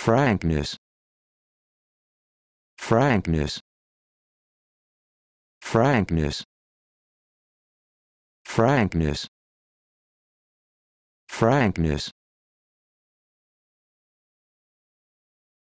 frankness frankness frankness frankness frankness